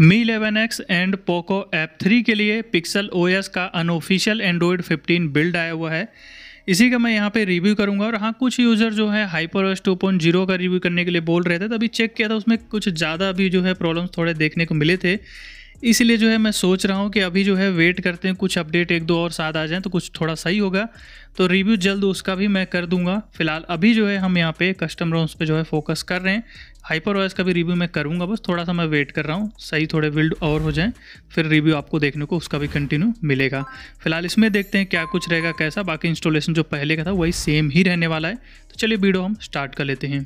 me eleven X and Poco F three के लिए Pixel S का अनऑफिशियल एंड्रॉयड 15 बिल्ड आया हुआ है इसी का मैं यहाँ पे रिव्यू करूँगा और हाँ कुछ यूज़र जो है Hyper S two point zero का रिव्यू करने के लिए बोल रहे थे तभी चेक किया था उसमें कुछ ज़्यादा भी जो है प्रॉब्लम्स थोड़े देखने को मिले थे इसलिए जो है मैं सोच रहा हूँ कि अभी जो है वेट करते हैं कुछ अपडेट एक दो और साथ आ जाएँ तो कुछ थोड़ा सही होगा तो रिव्यू जल्द उसका भी मैं कर दूंगा फिलहाल अभी जो है हम यहाँ पे कस्टम रोम्स पे जो है फोकस कर रहे हैं हाइपर वॉयस का भी रिव्यू मैं करूँगा बस थोड़ा सा मैं वेट कर रहा हूँ सही थोड़े बिल्ड और हो जाएँ फिर रिव्यू आपको देखने को उसका भी कंटिन्यू मिलेगा फिलहाल इसमें देखते हैं क्या कुछ रहेगा कैसा बाकी इंस्टॉलेशन जो पहले का था वही सेम ही रहने वाला है तो चलिए वीडियो हम स्टार्ट कर लेते हैं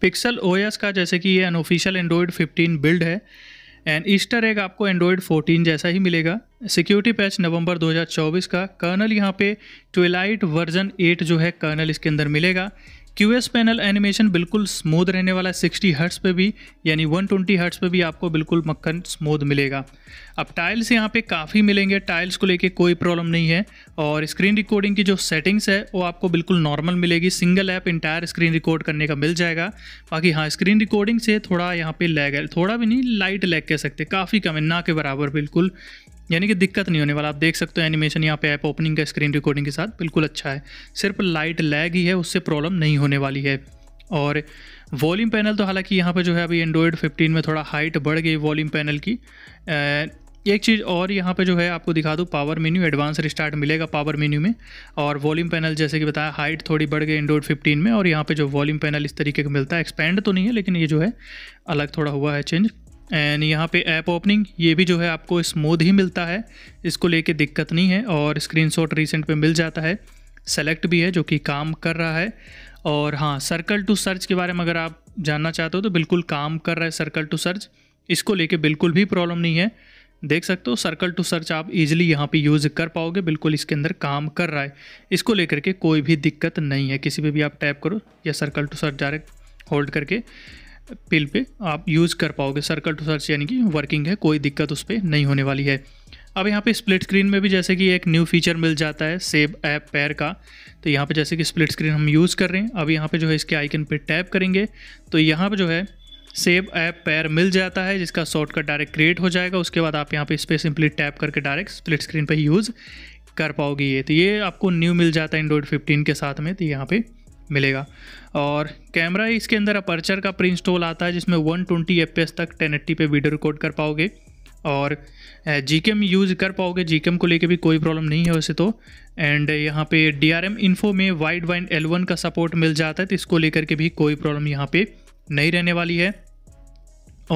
पिक्सल ओएस का जैसे कि ये अनऑफिशियल एंड्रॉयड 15 बिल्ड है एंड ईस्टर एग आपको एंड्रॉयड 14 जैसा ही मिलेगा सिक्योरिटी पैच नवंबर 2024 का कर्नल यहाँ पे ट्वेलाइट वर्जन 8 जो है कर्नल इसके अंदर मिलेगा क्यू एस पैनल एनिमेशन बिल्कुल स्मूथ रहने वाला है सिक्सटी हर्ट्स पे भी यानी वन ट्वेंटी हर्ट्स पर भी आपको बिल्कुल मक्खन स्मूथ मिलेगा अब टाइल्स यहाँ पे काफ़ी मिलेंगे टाइल्स को लेके कोई प्रॉब्लम नहीं है और स्क्रीन रिकॉर्डिंग की जो सेटिंग्स है वो आपको बिल्कुल नॉर्मल मिलेगी single app entire screen record करने का मिल जाएगा बाकी हाँ स्क्रीन रिकॉर्डिंग से थोड़ा यहाँ पर लैग है थोड़ा भी नहीं लाइट लैग कह सकते काफ़ी कम है ना के बराबर बिल्कुल यानी कि दिक्कत नहीं होने वाला आप देख सकते हो एनिमेशन यहाँ पे ऐप ओपनिंग का स्क्रीन रिकॉर्डिंग के साथ बिल्कुल अच्छा है सिर्फ लाइट लैग ही है उससे प्रॉब्लम नहीं होने वाली है और वॉल्यूम पैनल तो हालांकि यहाँ पर जो है अभी एंड्रॉयड 15 में थोड़ा हाइट बढ़ गई वॉल्यूम पैनल की एक चीज़ और यहाँ पे जो है आपको दिखा दूँ पावर मेन्यू एडवांस रिस्टार्ट मिलेगा पावर मेन्यू में और वॉल्यूम पैनल जैसे कि बताया हाइट थोड़ी बढ़ गई एंड्रॉयड 15 में और यहाँ पे जो वॉल्यूम पैनल इस तरीके का मिलता है एक्सपेंड तो नहीं है लेकिन ये जो है अलग थोड़ा हुआ है चेंज एंड यहाँ पे ऐप ओपनिंग ये भी जो है आपको स्मूथ ही मिलता है इसको लेके दिक्कत नहीं है और स्क्रीनशॉट रीसेंट पे मिल जाता है सेलेक्ट भी है जो कि काम कर रहा है और हाँ सर्कल टू सर्च के बारे में अगर आप जानना चाहते हो तो बिल्कुल काम कर रहा है सर्कल टू सर्च इसको लेके बिल्कुल भी प्रॉब्लम नहीं है देख सकते हो सर्कल टू सर्च आप इजीली यहाँ पे यूज़ कर पाओगे बिल्कुल इसके अंदर काम कर रहा है इसको लेकर के कोई भी दिक्कत नहीं है किसी पे भी आप टैप करो या circle to search direct hold करके पिल पे आप यूज़ कर पाओगे सर्कल टू सर्च यानी कि वर्किंग है कोई दिक्कत उस पर नहीं होने वाली है अब यहाँ पे स्प्लिट स्क्रीन में भी जैसे कि एक न्यू फीचर मिल जाता है सेव ऐप पैर का तो यहाँ पे जैसे कि स्प्लिट स्क्रीन हम यूज़ कर रहे हैं अब यहाँ पे जो है इसके आइकन पे टैप करेंगे तो यहाँ पे जो है सेव ऐप पैर मिल जाता है जिसका शॉर्टकट डायरेक्ट क्रिएट हो जाएगा उसके बाद आप यहाँ पर इस पर सिंपली टैप करके डायरेक्ट स्प्लिट स्क्रीन पर यूज़ कर पाओगे ये तो ये आपको न्यू मिल जाता है एंड्रॉयड फिफ्टीन के साथ में तो यहाँ पर मिलेगा और कैमरा इसके अंदर अपर्चर का प्री इंस्टॉल आता है जिसमें 120 ट्वेंटी तक 1080 पे वीडियो रिकॉर्ड कर पाओगे और जी यूज़ कर पाओगे जी को लेके भी कोई प्रॉब्लम नहीं है वैसे तो एंड यहाँ पे डी आर इन्फो में वाइड वाइन एल का सपोर्ट मिल जाता है तो इसको लेकर के भी कोई प्रॉब्लम यहाँ पे नहीं रहने वाली है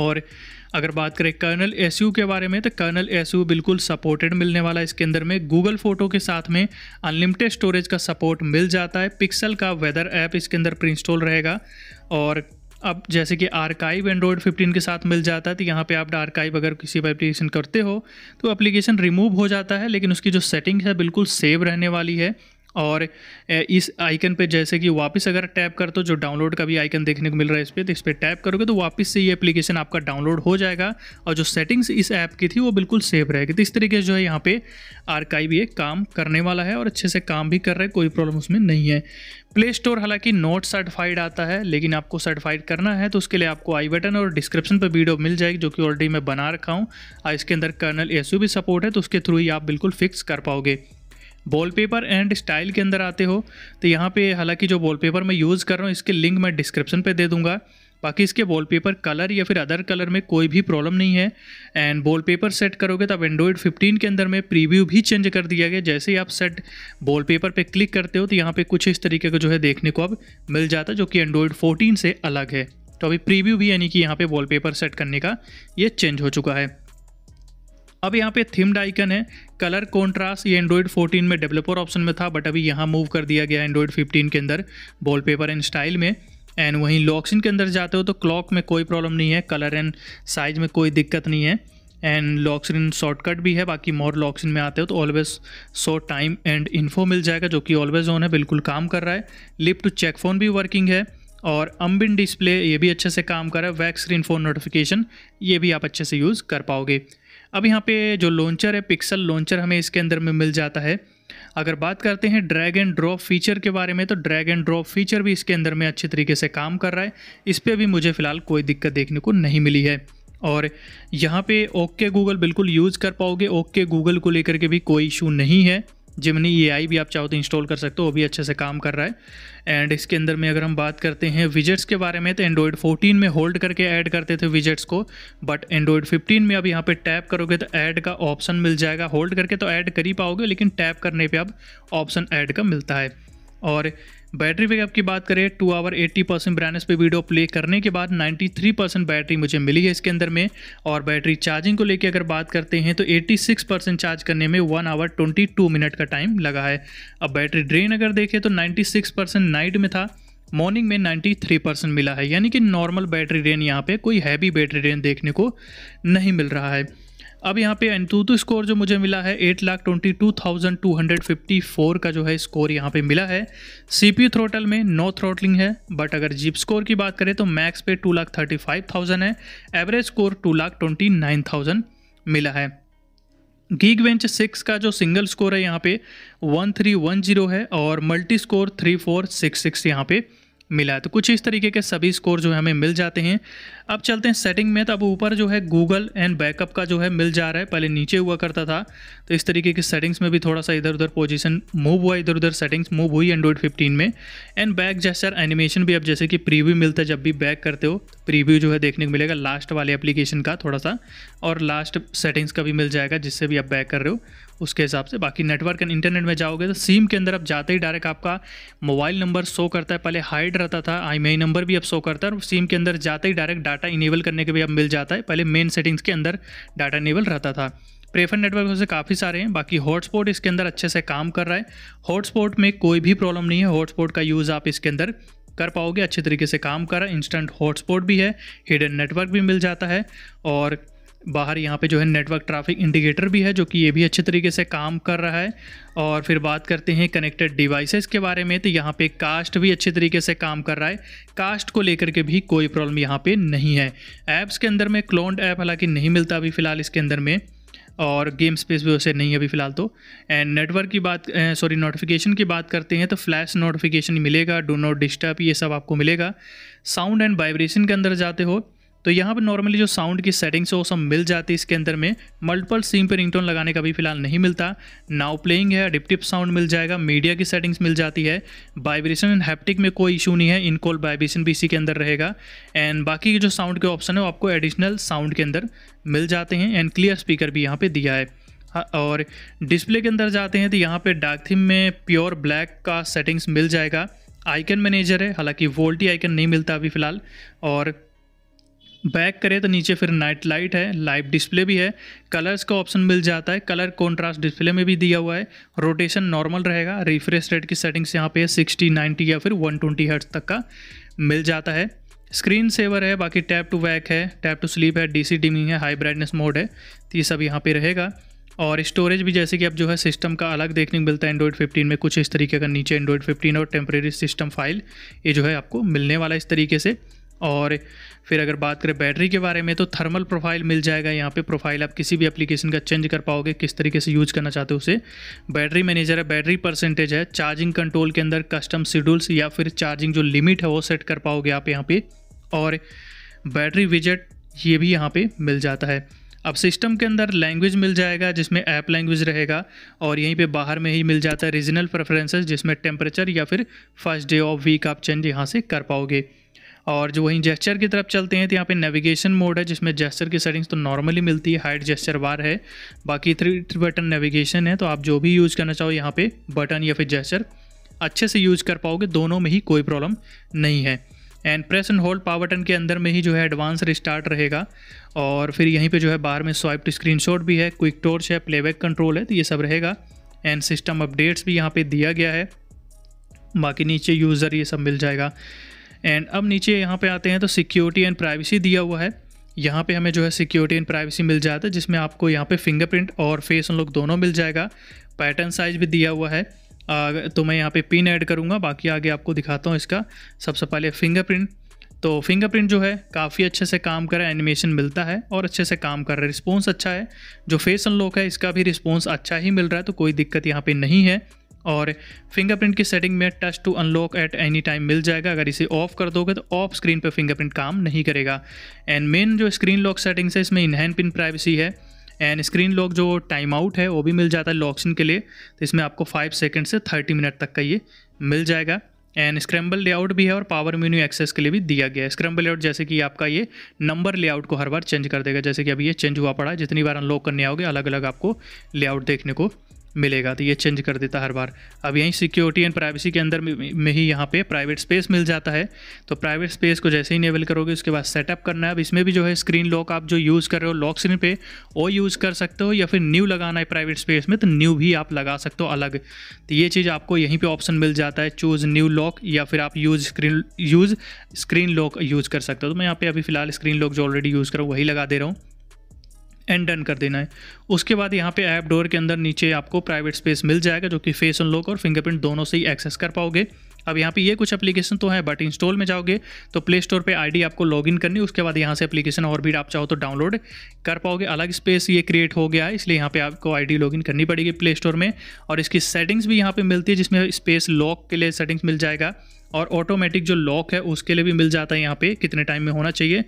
और अगर बात करें कर्नल एस के बारे में तो कर्नल एस बिल्कुल सपोर्टेड मिलने वाला है इसके अंदर में गूगल फोटो के साथ में अनलिमिटेड स्टोरेज का सपोर्ट मिल जाता है पिक्सल का वेदर ऐप इसके अंदर प्री इंस्टॉल रहेगा और अब जैसे कि आर्काइव एंड्रॉयड 15 के साथ मिल जाता है तो यहाँ पे आप आर्काइव अगर किसी पर एप्लीकेशन करते हो तो एप्लीकेशन रिमूव हो जाता है लेकिन उसकी जो सेटिंग है बिल्कुल सेव रहने वाली है और इस आइकन पे जैसे कि वापस अगर टैप कर तो जो डाउनलोड का भी आइकन देखने को मिल रहा है इस पर तो इस पर टैप करोगे तो वापस से ये एप्लीकेशन आपका डाउनलोड हो जाएगा और जो सेटिंग्स इस ऐप की थी वो बिल्कुल सेफ रहेगी तो इस तरीके से जो है यहाँ पे आर्काइव ये काम करने वाला है और अच्छे से काम भी कर रहा है कोई प्रॉब्लम उसमें नहीं है प्ले स्टोर हालांकि नॉट सर्टिफाइड आता है लेकिन आपको सर्टिफाइड करना है तो उसके लिए आपको आई बटन और डिस्क्रिप्शन पर वीडियो मिल जाएगी जो कि ऑलरेडी मैं बना रखा हूँ इसके अंदर कर्नल एस भी सपोर्ट है तो उसके थ्रू ही आप बिल्कुल फिक्स कर पाओगे वॉलपेपर एंड स्टाइल के अंदर आते हो तो यहाँ पे हालांकि जो वॉलपेपर मैं यूज़ कर रहा हूँ इसके लिंक मैं डिस्क्रिप्शन पे दे दूँगा बाकी इसके वॉलपेपर कलर या फिर अदर कलर में कोई भी प्रॉब्लम नहीं है एंड वॉलपेपर सेट करोगे तो अब एंड्रॉयड फिफ्टीन के अंदर में प्रीव्यू भी चेंज कर दिया गया जैसे ही आप सेट वॉलपेपर पे क्लिक करते हो तो यहाँ पे कुछ इस तरीके का जो है देखने को अब मिल जाता जो कि एंड्रॉयड फोर्टीन से अलग है तो अभी प्रीव्यू भी यानी कि यहाँ पे वॉलपेपर सेट करने का ये चेंज हो चुका है अब यहाँ पे थिम्ड आइकन है कलर कॉन्ट्रास्ट ये एंड्रॉयड 14 में डेवलपर ऑप्शन में था बट अभी यहाँ मूव कर दिया गया एंड्रॉयड 15 के अंदर वॉलपेपर एंड स्टाइल में एंड वहीं लॉक्सिन के अंदर जाते हो तो क्लॉक में कोई प्रॉब्लम नहीं है कलर एंड साइज में कोई दिक्कत नहीं है एंड लॉक्सिन शॉर्टकट भी है बाकी मोर लॉक्सिन में आते हो तो always show time and info मिल जाएगा जो कि ऑलवेज ऑन है बिल्कुल काम कर रहा है लिप टू चेक फ़ोन भी वर्किंग है और अम्बिन डिस्प्ले ये भी अच्छे से काम कर रहा है वैक स्क्रीन फ़ोन नोटिफिकेशन ये भी आप अच्छे से यूज़ कर पाओगे अब यहाँ पे जो लॉन्चर है पिक्सल लॉन्चर हमें इसके अंदर में मिल जाता है अगर बात करते हैं ड्रैग एंड ड्रॉप फीचर के बारे में तो ड्रैग एंड ड्रॉप फीचर भी इसके अंदर में अच्छे तरीके से काम कर रहा है इस पर भी मुझे फ़िलहाल कोई दिक्कत देखने को नहीं मिली है और यहाँ पे ओके गूगल बिल्कुल यूज़ कर पाओगे ओके गूगल को लेकर के भी कोई इशू नहीं है जिमनी ए भी आप चाहो तो इंस्टॉल कर सकते हो वो भी अच्छे से काम कर रहा है एंड इसके अंदर में अगर हम बात करते हैं विजेट्स के बारे में तो एंड्रॉयड 14 में होल्ड करके ऐड करते थे विजेट्स को बट एंड्रॉयड 15 में अब यहाँ पे टैप करोगे तो ऐड का ऑप्शन मिल जाएगा होल्ड करके तो ऐड कर ही पाओगे लेकिन टैप करने पर अब ऑप्शन ऐड का मिलता है और बैटरी बैकअप की बात करें टू आवर 80 परसेंट ब्रांडस पे वीडियो प्ले करने के बाद 93 परसेंट बैटरी मुझे मिली है इसके अंदर में और बैटरी चार्जिंग को लेकर अगर बात करते हैं तो 86 परसेंट चार्ज करने में वन आवर 22 मिनट का टाइम लगा है अब बैटरी ड्रेन अगर देखें तो 96 परसेंट नाइट में था मॉर्निंग में 93 परसेंट मिला है यानी कि नॉर्मल बैटरी ड्रेन यहाँ पर कोई हैवी बैटरी ड्रेन देखने को नहीं मिल रहा है अब यहाँ पे एंतुतु स्कोर जो मुझे मिला है eight lakh twenty two thousand two hundred fifty four का जो है स्कोर यहाँ पे मिला है सीपीयू थ्रोटल में नो थ्रोटलिंग है बट अगर जीप स्कोर की बात करें तो मैक्स पे two lakh thirty five thousand है average score two lakh twenty nine thousand मिला है गीग वेंच सिक्स का जो सिंगल स्कोर है यहाँ पे वन थ्री वन जीरो है और multi score three four six six यहाँ पे मिला है तो कुछ इस तरीके के सभी स्कोर जो हमें मिल जाते हैं अब चलते हैं सेटिंग में तो अब ऊपर जो है गूगल एंड बैकअप का जो है मिल जा रहा है पहले नीचे हुआ करता था तो इस तरीके की सेटिंग्स में भी थोड़ा सा इधर उधर पोजीशन मूव हुआ इधर उधर सेटिंग्स मूव हुई एंड्रॉइड 15 में एंड बैक जेस्टर एनिमेशन भी अब जैसे कि प्रीव्यू मिलता है जब भी बैक करते हो प्रीव्यू जो है देखने को मिलेगा लास्ट वाले एप्लीकेशन का थोड़ा सा और लास्ट सेटिंग्स का भी मिल जाएगा जिससे भी आप बैक कर रहे हो उसके हिसाब से बाकी नेटवर्क एंड इंटरनेट में जाओगे तो सिम के अंदर आप जाते ही डायरेक्ट आपका मोबाइल नंबर शो करता है पहले हाइड रहता था आई नंबर भी अब शो करता है और सिम के अंदर जाते ही डायरेक्ट डाटा इनेबल करने के भी अब मिल जाता है पहले मेन सेटिंग्स के अंदर डाटा इनेबल रहता था प्रेफर नेटवर्क वैसे काफ़ी सारे हैं बाकी हॉटस्पॉट इसके अंदर अच्छे से काम कर रहा है हॉटस्पॉट में कोई भी प्रॉब्लम नहीं है हॉटस्पॉट का यूज़ आप इसके अंदर कर पाओगे अच्छे तरीके से काम कर रहा है इंस्टेंट हॉटस्पॉट भी है हिडन नेटवर्क भी मिल जाता है और बाहर यहाँ पे जो है नेटवर्क ट्रैफिक इंडिकेटर भी है जो कि ये भी अच्छे तरीके से काम कर रहा है और फिर बात करते हैं कनेक्टेड डिवाइसेस के बारे में तो यहाँ पे कास्ट भी अच्छे तरीके से काम कर रहा है कास्ट को लेकर के भी कोई प्रॉब्लम यहाँ पे नहीं है ऐप्स के अंदर में क्लोन्ड ऐप हालाँकि नहीं मिलता अभी फ़िलहाल इसके अंदर में और गेम स्पेस भी उसे नहीं अभी फिलहाल तो एंड नेटवर्क की बात सॉरी नोटिफिकेशन की बात करते हैं तो फ्लैश नोटिफिकेशन मिलेगा डो नोट डिस्टर्ब ये सब आपको मिलेगा साउंड एंड वाइब्रेशन के अंदर जाते हो तो यहाँ पर नॉर्मली जो साउंड की सेटिंग्स है वो सब मिल जाती है इसके अंदर में मल्टीपल सिम पर रिंगटोन लगाने का भी फिलहाल नहीं मिलता नाउ प्लेइंग है अडिप्टिव साउंड मिल जाएगा मीडिया की सेटिंग्स मिल जाती है वाइब्रेशन एंड हैप्टिक में कोई इशू नहीं है इनकॉल वाइब्रेशन भी इसी के अंदर रहेगा एंड बाकी जो साउंड के ऑप्शन है वो आपको एडिशनल साउंड के अंदर मिल जाते हैं एंड क्लियर स्पीकर भी यहाँ पर दिया है हाँ, और डिस्प्ले के अंदर जाते हैं तो यहाँ पर डार्क थीम में प्योर ब्लैक का सेटिंग्स मिल जाएगा आइकन मैनेजर है हालांकि वोल्टी आइकन नहीं मिलता अभी फिलहाल और बैक करें तो नीचे फिर नाइट लाइट है लाइव डिस्प्ले भी है कलर्स का ऑप्शन मिल जाता है कलर कॉन्ट्रास्ट डिस्प्ले में भी दिया हुआ है रोटेशन नॉर्मल रहेगा रिफ्रेश रेट की सेटिंग्स यहाँ पे है सिक्सटी नाइन्टी या फिर वन ट्वेंटी तक का मिल जाता है स्क्रीन सेवर है बाकी टैप टू वैक है टैप टू स्लीप है सी डिमिंग है हाई ब्राइटनेस मोड है तो ये सब यहाँ पर रहेगा और स्टोरेज भी जैसे कि अब जो है सिस्टम का अलग देखने को मिलता है एंड्रॉइड 15 में कुछ इस तरीके का नीचे एंड्रॉइड 15 और टेम्प्रेरी सिस्टम फाइल ये जो है आपको मिलने वाला इस तरीके से और फिर अगर बात करें बैटरी के बारे में तो थर्मल प्रोफाइल मिल जाएगा यहाँ पे प्रोफाइल आप किसी भी एप्लीकेशन का चेंज कर पाओगे किस तरीके से यूज़ करना चाहते हो उसे बैटरी मैनेजर है बैटरी परसेंटेज है चार्जिंग कंट्रोल के अंदर कस्टम शेड्यूल्स या फिर चार्जिंग जो लिमिट है वो सेट कर पाओगे आप यहाँ पर और बैटरी विजट ये भी यहाँ पर मिल जाता है अब सिस्टम के अंदर लैंग्वेज मिल जाएगा जिसमें ऐप लैंग्वेज रहेगा और यहीं पे बाहर में ही मिल जाता है रीजनल प्रेफरेंसेस जिसमें टेम्परेचर या फिर फर्स्ट डे ऑफ वीक आप चेंज यहाँ से कर पाओगे और जो वहीं जेस्चर की तरफ चलते हैं तो यहाँ पे नेविगेशन मोड है जिसमें जेस्चर की सेटिंग्स तो नॉर्मली मिलती है हाइट जेस्चर बार है बाकी थ्री बटन नेविगेशन है तो आप जो भी यूज़ करना चाहो यहाँ पे बटन या फिर जेस्चर अच्छे से यूज़ कर पाओगे दोनों में ही कोई प्रॉब्लम नहीं है and press and hold power button के अंदर में ही जो है एडवांस रिस्टार्ट रहेगा और फिर यहीं पर जो है बाहर में स्वाइप स्क्रीन शॉट भी है क्विक टोर्च है प्लेबैक कंट्रोल है तो ये सब रहेगा एंड सिस्टम अपडेट्स भी यहाँ पर दिया गया है बाकी नीचे यूज़र ये सब मिल जाएगा एंड अब नीचे यहाँ पे आते हैं तो सिक्योरिटी एंड प्राइवेसी दिया हुआ है यहाँ पे हमें जो है सिक्योरिटी एंड प्राइवेसी मिल जाता है जिसमें आपको यहाँ पे फिंगरप्रिंट और फेस उन लोग दोनों मिल जाएगा पैटर्न साइज भी दिया हुआ है तो मैं यहाँ पे पिन ऐड करूँगा बाकी आगे आपको दिखाता हूँ इसका सबसे पहले फिंगरप्रिंट तो फिंगरप्रिंट जो है काफ़ी अच्छे से काम कर रहा है एनिमेशन मिलता है और अच्छे से काम कर रहा है रिस्पॉन्स अच्छा है जो फेस अनलॉक है इसका भी रिस्पॉन्स अच्छा ही मिल रहा है तो कोई दिक्कत यहाँ पे नहीं है और फिंगरप्रिंट की सेटिंग में touch to unlock at any time मिल जाएगा अगर इसे ऑफ कर दोगे तो ऑफ स्क्रीन पर फिंगरप्रिंट काम नहीं करेगा एंड मेन जो स्क्रीन लॉक सेटिंग्स है इसमें इनहैंड पिन प्राइवेसी है एंड स्क्रीन लॉक जो टाइम आउट है वो भी मिल जाता है लॉक्सिन के लिए तो इसमें आपको 5 सेकंड से 30 मिनट तक का ये मिल जाएगा एंड स्क्रैम्बल लेआउट भी है और पावर मेन्यू एक्सेस के लिए भी दिया गया है स्क्रैम्बल लेआउट जैसे कि आपका ये नंबर लेआउट को हर बार चेंज कर देगा जैसे कि अभी ये चेंज हुआ पड़ा जितनी बार अनलॉक करने आओगे अलग अलग आपको लेआउट देखने को मिलेगा तो ये चेंज कर देता हर बार अब यहीं सिक्योरिटी एंड प्राइवेसी के अंदर में ही यहाँ पे प्राइवेट स्पेस मिल जाता है तो प्राइवेट स्पेस को जैसे ही इनेबल करोगे उसके बाद सेटअप करना है अब इसमें भी जो है स्क्रीन लॉक आप जो यूज़ कर रहे हो लॉक स्क्रीन पे वो यूज़ कर सकते हो या फिर न्यू लगाना है प्राइवेट स्पेस में तो न्यू भी आप लगा सकते हो अलग तो ये चीज़ आपको यहीं पर ऑप्शन मिल जाता है चूज़ न्यू लॉक या फिर आप use screen use screen lock use कर सकते हो तो मैं यहाँ पर अभी फिलहाल स्क्रीन लॉक जो ऑलरेडी यूज़ करूँ वही लगा दे रहा हूँ एंड डन कर देना है उसके बाद यहाँ पे ऐप डोर के अंदर नीचे आपको प्राइवेट स्पेस मिल जाएगा जो कि फेस अनलॉक और फिंगरप्रिंट दोनों से ही एक्सेस कर पाओगे अब यहाँ पे ये कुछ एप्लीकेशन तो है बट इंस्टॉल में जाओगे तो प्ले स्टोर पर आईडी आपको लॉगिन करनी उसके बाद यहाँ से एप्लीकेशन और भी आप चाहो तो डाउनलोड कर पाओगे अलग स्पेस ये क्रिएट हो गया है इसलिए यहाँ पे आपको आईडी लॉगिन करनी पड़ेगी प्ले स्टोर में और इसकी सेटिंग्स भी यहाँ पे मिलती है जिसमें स्पेस लॉक के लिए सेटिंग्स मिल जाएगा और ऑटोमेटिक जो लॉक है उसके लिए भी मिल जाता है यहाँ पे कितने टाइम में होना चाहिए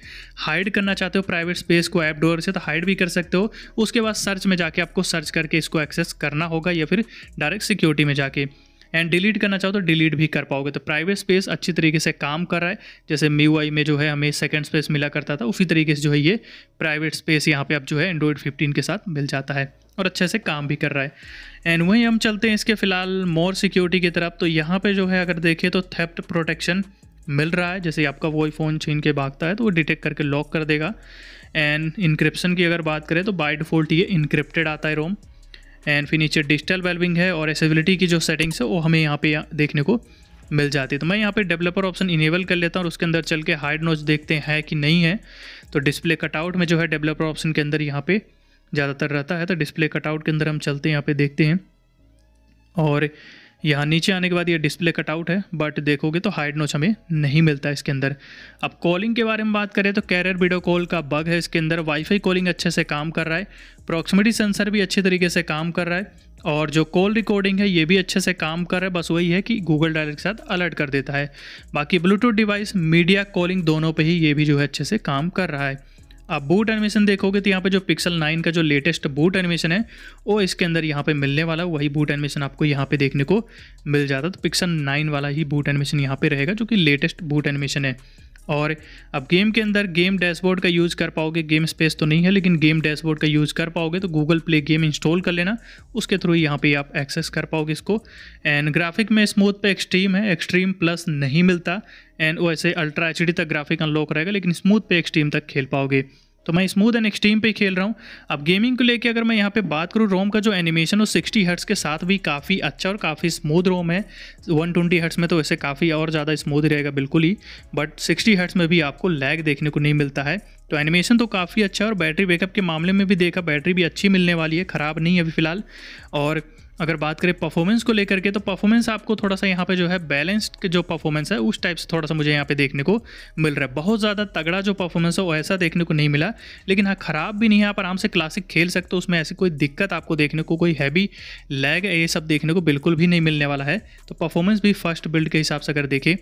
हाइड करना चाहते हो प्राइवेट स्पेस को ऐप डोर से तो हाइड भी कर सकते हो उसके बाद सर्च में जाके आपको सर्च करके इसको एक्सेस करना होगा या फिर डायरेक्ट सिक्योरिटी में जाके एंड डिलीट करना चाहो तो डिलीट भी कर पाओगे तो प्राइवेट स्पेस अच्छी तरीके से काम कर रहा है जैसे मी आई में जो है हमें सेकेंड स्पेस मिला करता था उसी तरीके से जो है ये प्राइवेट स्पेस यहाँ पर अब जो है एंड्रॉयड फिफ्टीन के साथ मिल जाता है और अच्छे से काम भी कर रहा है एंड वहीं हम चलते हैं इसके फ़िलहाल मोर सिक्योरिटी की तरफ तो यहाँ पे जो है अगर देखें तो थेप्ट प्रोटेक्शन मिल रहा है जैसे आपका वो फ़ोन छीन के भागता है तो वो डिटेक्ट करके लॉक कर देगा एंड इंक्रिप्शन की अगर बात करें तो बाई डिफ़ॉल्ट ये इंक्रिप्टेड आता है रोम एंड फिर नीचे डिजिटल वेलबिंग है और एसेबिलिटी की जो सेटिंग्स है वो हमें यहाँ पे देखने को मिल जाती है तो मैं यहाँ पे डेवलपर ऑप्शन इनेबल कर लेता हूँ और उसके अंदर चल के हाइड नोज देखते हैं कि नहीं है तो डिस्प्ले कटआउट में जो है डेवलपर ऑप्शन के अंदर यहाँ पे ज़्यादातर रहता है तो डिस्प्ले कटआउट के अंदर हम चलते हैं यहाँ पे देखते हैं और यहाँ नीचे आने के बाद ये डिस्प्ले कटआउट है बट देखोगे तो हाइड नोच हमें नहीं मिलता इसके अंदर अब कॉलिंग के बारे में बात करें तो कैरियर वीडियो कॉल का बग है इसके अंदर वाईफाई कॉलिंग अच्छे से काम कर रहा है प्रॉक्सिमिटी सेंसर भी अच्छे तरीके से काम कर रहा है और जो कॉल रिकॉर्डिंग है ये भी अच्छे से काम कर रहा है बस वही है कि गूगल डायरेक्ट के साथ अलर्ट कर देता है बाकी ब्लूटूथ डिवाइस मीडिया कॉलिंग दोनों पर ही ये भी जो है अच्छे से काम कर रहा है आप बूट एनिमेशन देखोगे तो यहाँ पे जो पिक्सल 9 का जो लेटेस्ट बूट एनिमेशन है वो इसके अंदर यहाँ पे मिलने वाला वही बूट एनिमेशन आपको यहाँ पे देखने को मिल जाता तो पिक्सल 9 वाला ही बूट एनिमेशन यहाँ पे रहेगा जो कि लेटेस्ट बूट एनिमेशन है और अब गेम के अंदर गेम डैशबोर्ड का यूज़ कर पाओगे गेम स्पेस तो नहीं है लेकिन गेम डैशबोर्ड का यूज़ कर पाओगे तो गूगल प्ले गेम इंस्टॉल कर लेना उसके थ्रू यहाँ पे आप एक्सेस कर पाओगे इसको एंड ग्राफिक में स्मूथ पे एक्सट्रीम है एक्सट्रीम प्लस नहीं मिलता एंड वैसे अल्ट्रा एच तक ग्राफिक अनलॉक रहेगा लेकिन स्मूथ पे एक्सट्रीम तक खेल पाओगे तो मैं स्मूथ एंड एक्सट्रीम पे खेल रहा हूँ अब गेमिंग को लेके अगर मैं यहाँ पे बात करूँ रोम का जो एनिमेशन वो 60 हर्ट्स के साथ भी काफ़ी अच्छा और काफ़ी स्मूथ रोम है 120 हर्ट्स में तो वैसे काफ़ी और ज़्यादा स्मूथ रहेगा बिल्कुल ही बट 60 हर्ट्स में भी आपको लैग देखने को नहीं मिलता है तो एनिमेशन तो काफ़ी अच्छा है और बैटरी बैकअप के मामले में भी देखा बैटरी भी अच्छी मिलने वाली है ख़राब नहीं है अभी फ़िलहाल और अगर बात करें परफॉर्मेंस को लेकर के तो परफॉर्मेंस आपको थोड़ा सा यहाँ पे जो है बैलेंस्ड जो परफॉर्मेंस है उस टाइप से थोड़ा सा मुझे यहाँ पे देखने को मिल रहा है बहुत ज़्यादा तगड़ा जो परफॉर्मेंस है वो ऐसा देखने को नहीं मिला लेकिन हाँ ख़राब भी नहीं है आप आराम से क्लासिक खेल सकते हो उसमें ऐसी कोई दिक्कत आपको देखने को कोई हैवी लैग ये सब देखने को बिल्कुल भी नहीं मिलने वाला है तो परफॉर्मेंस भी फर्स्ट बिल्ड के हिसाब से अगर देखें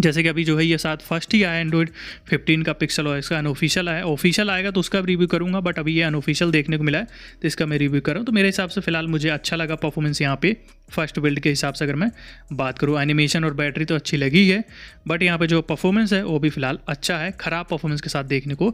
जैसे कि अभी जो है ये साथ फर्स्ट ही आया एंड्रॉइड 15 का पिक्सल और इसका अनऑफिशियल आया ऑफिशियल आएगा तो उसका रिव्यू करूँगा बट अभी ये अनऑफिशियल देखने को मिला है तो इसका मैं रिव्यू कर रहा हूँ तो मेरे हिसाब से फिलहाल मुझे अच्छा लगा परफॉर्मेंस यहाँ पे फर्स्ट बिल्ड के हिसाब से अगर मैं बात करूँ एनिमेशन और बैटरी तो अच्छी लगी है बट यहाँ पर जो परफॉर्मेंस है वो भी फिलहाल अच्छा है ख़राब परफॉर्मेंस के साथ देखने को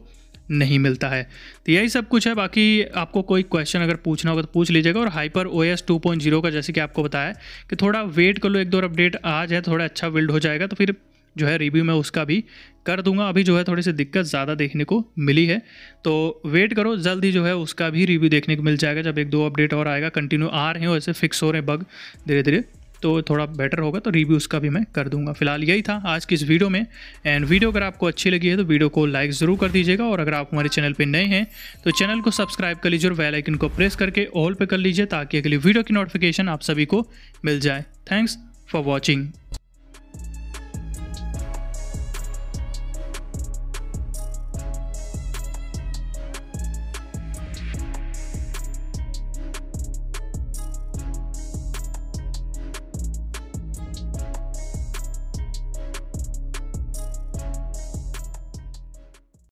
नहीं मिलता है तो यही सब कुछ है बाकी आपको कोई क्वेश्चन अगर पूछना होगा तो पूछ लीजिएगा और Hyper O S two point zero का जैसे कि आपको बताया कि थोड़ा वेट कर लो एक दो अपडेट आ जाए थोड़ा अच्छा बिल्ड हो जाएगा तो फिर जो है रिव्यू मैं उसका भी कर दूंगा अभी जो है थोड़ी सी दिक्कत ज़्यादा देखने को मिली है तो वेट करो जल्द ही जो है उसका भी रिव्यू देखने को मिल जाएगा जब एक दो अपडेट और आएगा कंटिन्यू आ रहे हैं वैसे फिक्स हो रहे हैं बग धीरे धीरे तो थोड़ा बेटर होगा तो रिव्यू उसका भी मैं कर दूंगा फिलहाल यही था आज की इस वीडियो में एंड वीडियो अगर आपको अच्छी लगी है तो वीडियो को लाइक ज़रूर कर दीजिएगा और अगर आप हमारे चैनल पर नए हैं तो चैनल को सब्सक्राइब कर लीजिए और वेल को प्रेस करके ऑल पे कर लीजिए ताकि अगली वीडियो की नोटिफिकेशन आप सभी को मिल जाए थैंक्स फॉर वॉचिंग